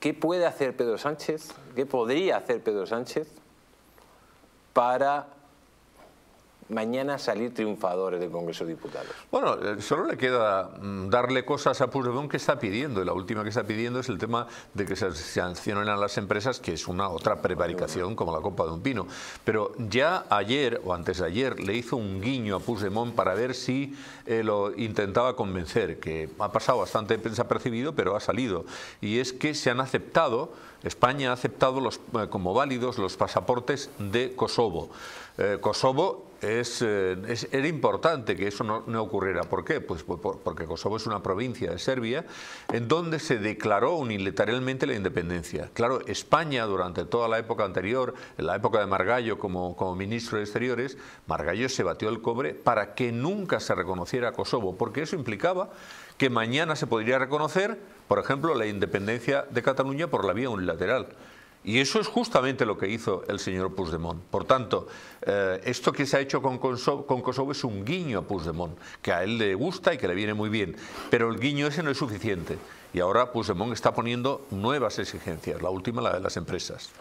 ¿qué puede hacer Pedro Sánchez? ¿Qué podría hacer Pedro Sánchez para mañana salir triunfadores del Congreso de Diputados? Bueno, eh, solo le queda mm, darle cosas a Puigdemont que está pidiendo, y la última que está pidiendo es el tema de que se sancionen a las empresas, que es una otra prevaricación como la copa de un pino. Pero ya ayer, o antes de ayer, le hizo un guiño a Puigdemont para ver si eh, lo intentaba convencer, que ha pasado bastante desapercibido, pero ha salido. Y es que se han aceptado, España ha aceptado los, eh, como válidos los pasaportes de Kosovo. Kosovo eh, es, era importante que eso no, ocurriera. ¿Por qué? Pues, pues porque Kosovo es una provincia de Serbia en donde se declaró unilateralmente la independencia. Claro, España durante toda la época anterior, en la época de Margallo como, como ministro de Exteriores, Margallo se batió el cobre para que nunca se reconociera Kosovo, porque eso implicaba que mañana se podría reconocer, por ejemplo, la independencia de Cataluña por la vía unilateral. Y eso es justamente lo que hizo el señor Puigdemont. Por tanto, eh, esto que se ha hecho con Kosovo, es un guiño a Puigdemont, que a él le gusta y que le viene muy bien. Pero el guiño ese no es suficiente. Y ahora Puigdemont está poniendo nuevas exigencias, la última la de las empresas.